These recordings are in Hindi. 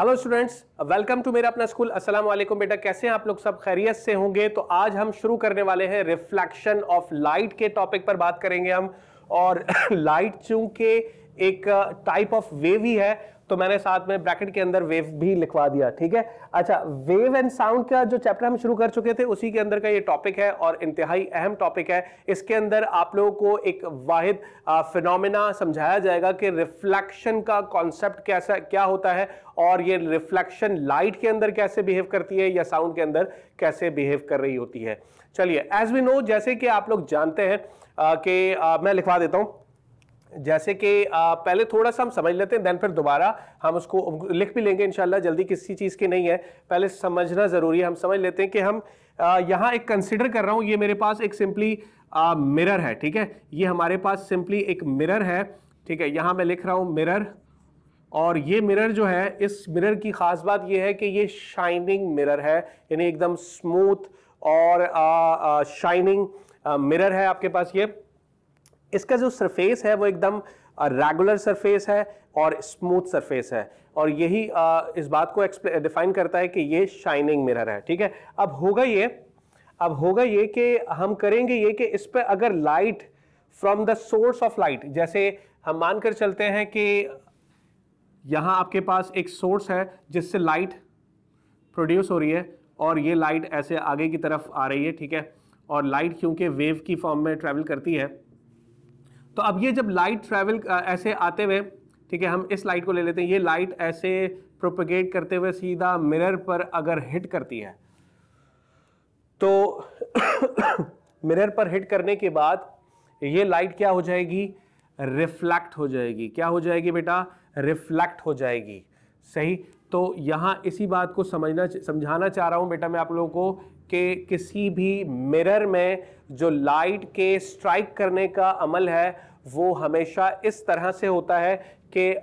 हेलो स्टूडेंट्स वेलकम टू मेरा अपना स्कूल अस्सलाम वालेकुम बेटा कैसे हैं आप लोग सब खैरियत से होंगे तो आज हम शुरू करने वाले हैं रिफ्लेक्शन ऑफ लाइट के टॉपिक पर बात करेंगे हम और लाइट चूंकि एक टाइप ऑफ वेव ही है तो मैंने साथ में ब्रैकेट के अंदर वेव भी लिखवा दिया ठीक है अच्छा वेव एंड साउंड का जो चैप्टर हम शुरू कर चुके थे उसी के अंदर का ये टॉपिक है और इंतहाई अहम टॉपिक है इसके अंदर आप लोगों को एक वाहिद फिनोमिना समझाया जाएगा कि रिफ्लेक्शन का कॉन्सेप्ट कैसा क्या होता है और ये रिफ्लेक्शन लाइट के अंदर कैसे बिहेव करती है या साउंड के अंदर कैसे बिहेव कर रही होती है चलिए एज वी नो जैसे कि आप लोग जानते हैं कि मैं लिखवा देता हूँ जैसे कि पहले थोड़ा सा हम समझ लेते हैं देन फिर दोबारा हम उसको लिख भी लेंगे इनशाला जल्दी किसी चीज़ की नहीं है पहले समझना ज़रूरी है हम समझ लेते हैं कि हम यहाँ एक कंसिडर कर रहा हूँ ये मेरे पास एक सिंपली मिरर है ठीक है ये हमारे पास सिंपली एक मिरर है ठीक है यहाँ मैं लिख रहा हूँ मिरर और ये मिरर जो है इस मिरर की ख़ास बात ये है कि ये शाइनिंग मिरर है यानी एकदम स्मूथ और शाइनिंग मिरर है आपके पास ये इसका जो सरफेस है वो एकदम रेगुलर सरफेस है और स्मूथ सरफेस है और यही इस बात को डिफाइन करता है कि ये शाइनिंग मिरर है ठीक है अब होगा ये अब होगा ये कि हम करेंगे ये कि इस पर अगर light from the source of light जैसे हम मानकर चलते हैं कि यहाँ आपके पास एक सोर्स है जिससे लाइट प्रोड्यूस हो रही है और ये लाइट ऐसे आगे की तरफ आ रही है ठीक है और लाइट क्योंकि वेव की फॉर्म में ट्रैवल करती है तो अब ये जब लाइट ट्रैवल ऐसे आते हुए ठीक है हम इस लाइट को ले लेते हैं ये लाइट ऐसे प्रोपोगेट करते हुए सीधा मिरर पर अगर हिट करती है तो मिरर पर हिट करने के बाद ये लाइट क्या हो जाएगी रिफ्लेक्ट हो जाएगी क्या हो जाएगी बेटा रिफ्लेक्ट हो जाएगी सही तो यहाँ इसी बात को समझना समझाना चाह रहा हूँ बेटा मैं आप लोगों को कि किसी भी मिरर में जो लाइट के स्ट्राइक करने का अमल है वो हमेशा इस तरह से होता है कि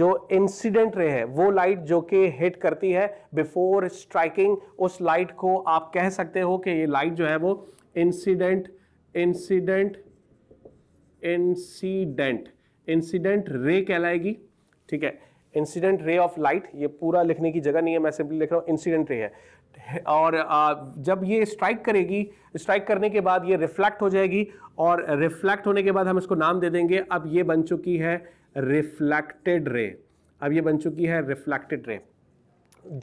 जो इंसिडेंट रे है वो लाइट जो कि हिट करती है बिफोर स्ट्राइकिंग उस लाइट को आप कह सकते हो कि ये लाइट जो है वो incident incident incident incident ray कहलाएगी ठीक है इंसिडेंट रे ऑफ लाइट ये पूरा लिखने की जगह नहीं है मैं सिंपली लिख रहा हूँ इंसिडेंट रे है और जब ये स्ट्राइक करेगी स्ट्राइक करने के बाद ये रिफ्लेक्ट हो जाएगी और रिफ्लेक्ट होने के बाद हम इसको नाम दे देंगे अब ये बन चुकी है रिफ्लेक्टेड रे अब ये बन चुकी है रिफ्लेक्टेड रे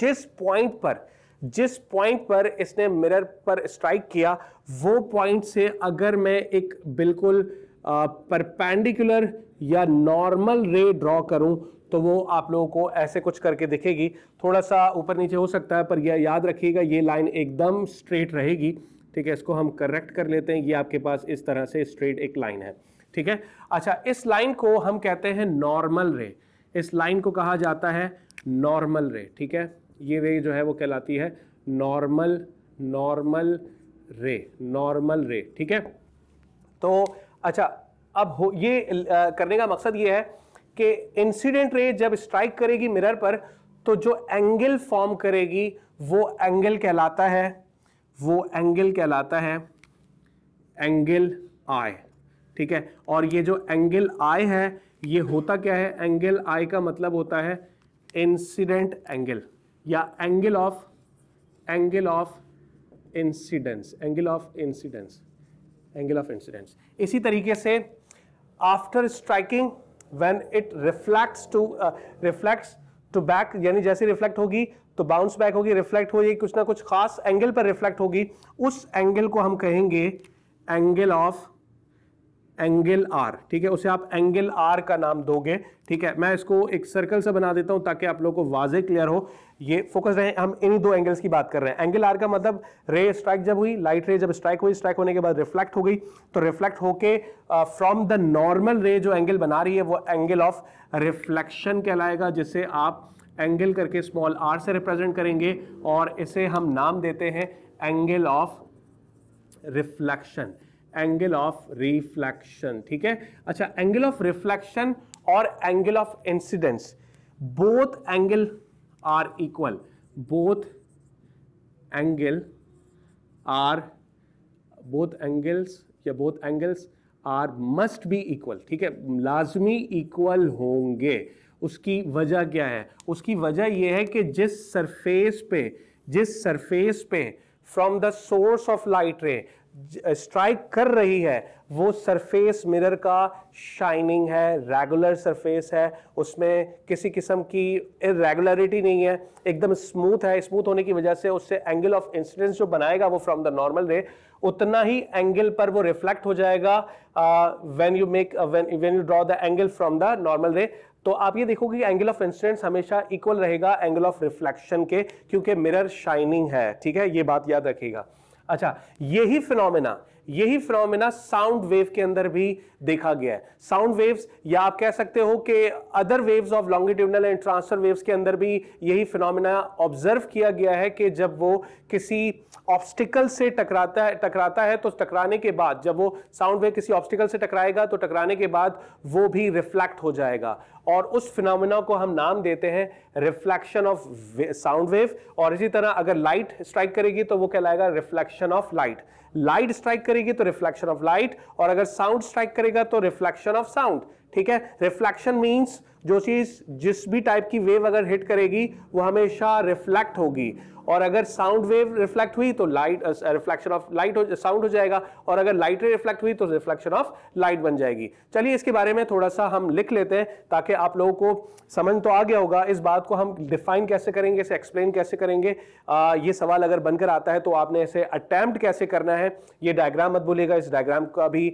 जिस पॉइंट पर जिस पॉइंट पर इसने मिरर पर स्ट्राइक किया वो पॉइंट से अगर मैं एक बिल्कुल परपेंडिकुलर या नॉर्मल रे ड्रॉ करूं तो वो आप लोगों को ऐसे कुछ करके दिखेगी थोड़ा सा ऊपर नीचे हो सकता है पर यह याद रखिएगा ये लाइन एकदम स्ट्रेट रहेगी ठीक है इसको हम करेक्ट कर लेते हैं ये आपके पास इस तरह से स्ट्रेट एक लाइन है ठीक है अच्छा इस लाइन को हम कहते हैं नॉर्मल रे इस लाइन को कहा जाता है नॉर्मल रे ठीक है ये रे जो है वो कहलाती है नॉर्मल नॉर्मल रे नॉर्मल रे ठीक है तो अच्छा अब हो ये आ, करने का मकसद ये है कि इंसिडेंट रे जब स्ट्राइक करेगी मिरर पर तो जो एंगल फॉर्म करेगी वो एंगल कहलाता है वो एंगल कहलाता है एंगल आई ठीक है और ये जो एंगल आई है ये होता क्या है एंगल आई का मतलब होता है इंसिडेंट एंगल या angle of angle of incidence angle of incidence angle of incidence इसी तरीके से after striking when it reflects to reflect to back यानी जैसे रिफ्लेक्ट होगी तो बाउंस बैक होगी रिफ्लेक्ट होगी कुछ ना कुछ खास एंगल पर रिफ्लेक्ट होगी उस एंगल को हम कहेंगे एंगल ऑफ एंगल आर ठीक है उसे आप एंगल आर का नाम दोगे ठीक है मैं इसको एक सर्कल से बना देता हूं ताकि आप लोगों को वाजे क्लियर हो ये फोकस रहे हम इन्हीं दो एंगल्स की बात कर रहे हैं एंगल आर का मतलब रे स्ट्राइक जब हुई लाइट रे जब स्ट्राइक हुई स्ट्राइक होने के बाद रिफ्लेक्ट हो गई तो रिफ्लेक्ट होके फ्रॉम द नॉर्मल रे जो एंगल बना रही है वो एंगल ऑफ रिफ्लेक्शन कहलाएगा जिसे आप एंगल करके स्मॉल आर से रिप्रेजेंट करेंगे और इसे हम नाम देते हैं angle of reflection angle of reflection ठीक है अच्छा एंगल ऑफ रिफ्लेक्शन और angle of incidence both angle are equal both angle are both angles या both angles are must be equal ठीक है लाजमी इक्वल होंगे उसकी वजह क्या है उसकी वजह यह है कि जिस सरफेस पे जिस सरफेस पे from the source of light ray strike कर रही है वो सरफेस मिरर का शाइनिंग है रेगुलर सरफेस है उसमें किसी किस्म की इरेगुलरिटी नहीं है एकदम स्मूथ है स्मूथ होने की वजह से उससे एंगल ऑफ इंसिडेंस जो बनाएगा वो फ्रॉम द नॉर्मल रे उतना ही एंगल पर वो रिफ्लेक्ट हो जाएगा when you make when you draw the angle from the normal ray तो आप ये देखोगे एंगल ऑफ इंसिडेंस हमेशा इक्वल रहेगा एंगल ऑफ रिफ्लेक्शन के क्योंकि मिरर शाइनिंग है ठीक है ये बात याद रखेगा अच्छा यही फिनोमिना यही फिनोमिना साउंड वेव के अंदर भी देखा गया है साउंड वेव्स या आप कह सकते हो कि other waves of longitudinal and transverse waves के अंदर भी यही फिनोमिना ऑब्जर्व किया गया है कि जब वो किसी ऑब्स्टिकल से टकराता है टकराता है तो टकराने के बाद जब वो साउंड वेव किसी ऑब्स्टिकल से टकराएगा तो टकराने के बाद वो भी रिफ्लेक्ट हो जाएगा और उस फिनोमिना को हम नाम देते हैं रिफ्लेक्शन ऑफ साउंड वेव और इसी तरह अगर लाइट स्ट्राइक करेगी तो वो कहलाएगा reflection of light light strike करेगी तो रिफ्लेक्शन ऑफ लाइट और अगर साउंड स्ट्राइक करेगा तो रिफ्लेक्शन ऑफ साउंड ठीक है रिफ्लेक्शन मीन्स जो चीज जिस भी टाइप की वेव अगर हिट करेगी वो हमेशा रिफ्लेक्ट होगी और अगर साउंड वेव रिफ्लेक्ट हुई तो लाइट रिफ्लेक्शन ऑफ लाइट हो साउंड हो जाएगा और अगर लाइट रिफ्लेक्ट हुई तो रिफ्लेक्शन ऑफ लाइट बन जाएगी चलिए इसके बारे में थोड़ा सा हम लिख लेते हैं ताकि आप लोगों को समझ तो आ गया होगा इस बात को हम डिफाइन कैसे करेंगे इसे एक्सप्लेन कैसे करेंगे आ, ये सवाल अगर बनकर आता है तो आपने इसे अटैम्प्ट कैसे करना है ये डायग्राम मत भूलेगा इस डायग्राम का भी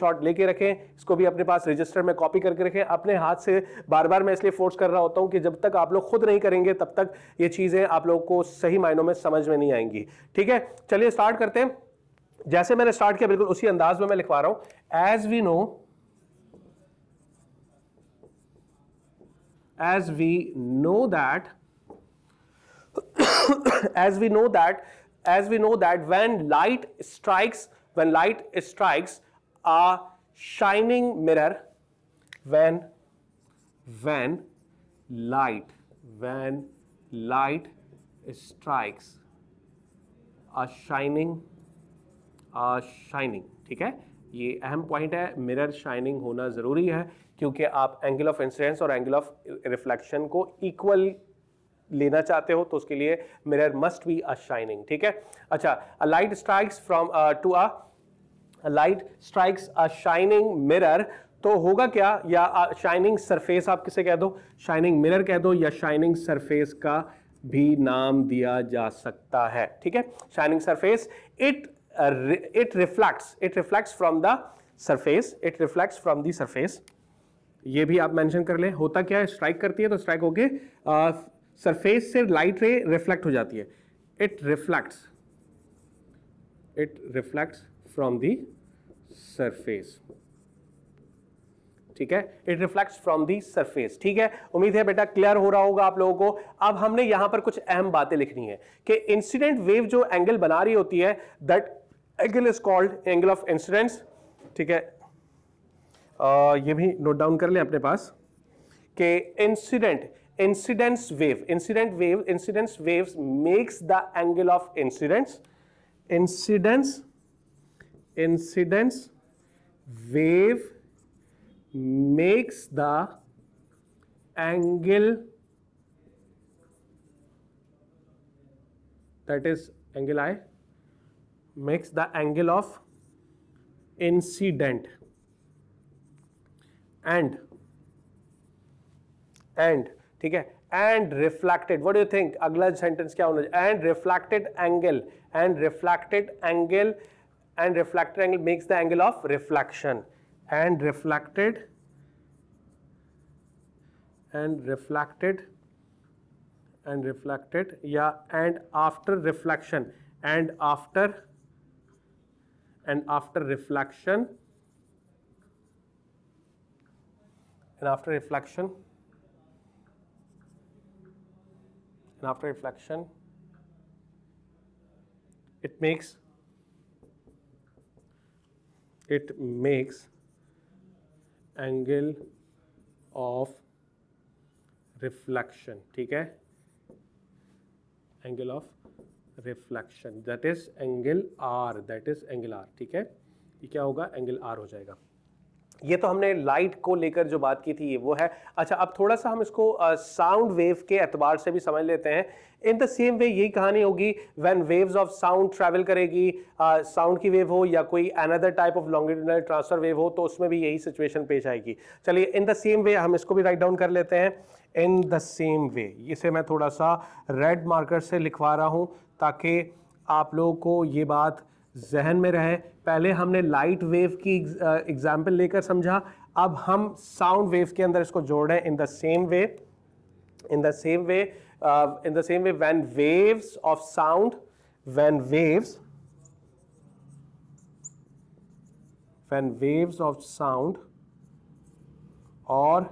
शॉट लेके रखें इसको भी अपने पास रजिस्टर में कॉपी करके रखें अपने हाथ से बार बार मैं इसलिए फोर्स कर रहा होता हूँ कि जब तक आप लोग खुद नहीं करेंगे तब तक ये चीज़ें आप लोगों को सही सही मायनों में समझ में नहीं आएंगी ठीक है चलिए स्टार्ट करते हैं जैसे मैंने स्टार्ट किया बिल्कुल उसी अंदाज में मैं लिखवा रहा हूं as we know as we know that as we know that as we know that when light strikes when light strikes a shining mirror when when light when light strikes a shining a shining ठीक है ये अहम पॉइंट है मिरर शाइनिंग होना ज़रूरी है क्योंकि आप एंगल ऑफ इंसिडेंस और एंगल ऑफ रिफ्लेक्शन को इक्वल लेना चाहते हो तो उसके लिए mirror must be a shining ठीक है अच्छा a light strikes from to a light strikes a shining mirror तो होगा क्या या शाइनिंग uh, सरफेस आप किसे कह दो शाइनिंग मिरर कह दो या शाइनिंग सरफेस का भी नाम दिया जा सकता है ठीक है shining surface it it reflects it reflects from the surface it reflects from the surface ये भी आप मेंशन कर ले होता क्या है स्ट्राइक करती है तो स्ट्राइक होके सरफेस uh, से लाइट रे रिफ्लेक्ट हो जाती है it reflects it reflects from the surface ठीक है it reflect from the surface ठीक है उम्मीद है बेटा क्लियर हो रहा होगा आप लोगों को अब हमने यहां पर कुछ अहम बातें लिखनी है कि इंसिडेंट वेव जो एंगल बना रही होती है that angle is called angle of incidence ठीक है आ, ये भी नोट डाउन कर लें अपने पास कि incident incidence wave incident wave incidence wave makes the angle of incidence incidence incidence wave makes the angle that is angle I makes the angle of incident and and ठीक है and reflected what do think अगला सेंटेंस क्या होना चाहिए and reflected angle and reflected angle and reflected angle makes the angle of reflection and reflected and reflected and reflected yeah and after reflection and after and after reflection and after reflection and after reflection it makes it makes angle of reflection ठीक है angle of reflection that is angle R that is angle R ठीक है ये क्या होगा एंगल आर हो जाएगा ये तो हमने लाइट को लेकर जो बात की थी ये वो है अच्छा अब थोड़ा सा हम इसको साउंड वेव के एतबार से भी समझ लेते हैं इन द सेम वे यही कहानी होगी when waves of sound travel करेगी साउंड uh, की वेव हो या कोई another type of longitudinal transfer wave हो तो उसमें भी यही सिचुएशन पेश आएगी चलिए इन द सेम वे हम इसको भी राइट डाउन कर लेते हैं इन द सेम वे इसे मैं थोड़ा सा रेड मार्कर से लिखवा रहा हूँ ताकि आप लोगों को ये बात जहन में रहे पहले हमने लाइट वेव की एग्जाम्पल लेकर समझा अब हम साउंड वेव के अंदर इसको जोड़ रहे हैं in the same way in the same way Uh, in the same way, when waves of sound, when waves, when waves of sound or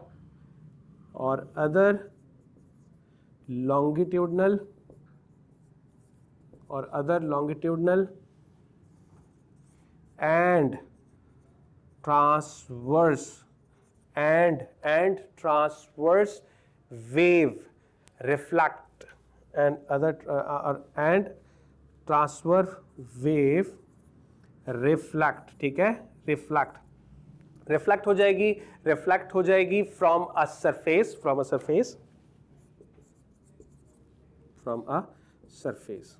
or other longitudinal or other longitudinal and transverse and and transverse wave reflect and other uh, uh and transverse wave reflect ठीक है रिफ्लेक्ट रिफ्लेक्ट हो जाएगी रिफ्लेक्ट हो जाएगी from a surface from a surface from a surface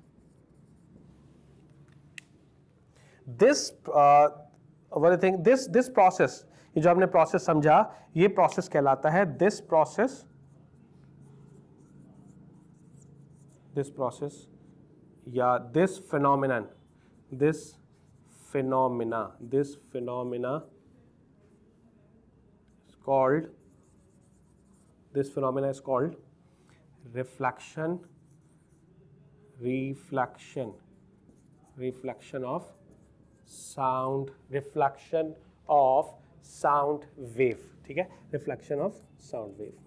this thing this this process ये जो हमने प्रोसेस समझा ये प्रोसेस कहलाता है this process this process yeah, this phenomenon this phenomena this phenomena is called this phenomena is called reflection reflection reflection of sound reflection of sound wave Okay, reflection of sound wave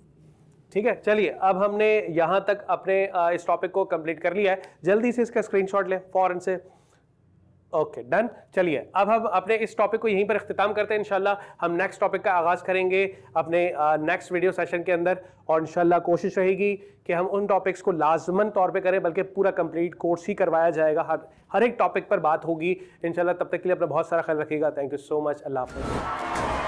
ठीक है चलिए अब हमने यहाँ तक अपने इस टॉपिक को कंप्लीट कर लिया है जल्दी से इसका स्क्रीनशॉट लें फॉरन से ओके डन चलिए अब हम अपने इस टॉपिक को यहीं पर अख्ताम करते हैं इनशाला हम नेक्स्ट टॉपिक का आगाज़ करेंगे अपने नेक्स्ट वीडियो सेशन के अंदर और इनशाला कोशिश रहेगी कि हम उन टॉपिक्स को लाजमन तौर पे करें बल्कि पूरा कंप्लीट कोर्स ही करवाया जाएगा हर हर एक टॉपिक पर बात होगी इनशाला तब तक के लिए अपना बहुत सारा ख्याल रखेगा थैंक यू सो मच अल्लाह हाफ़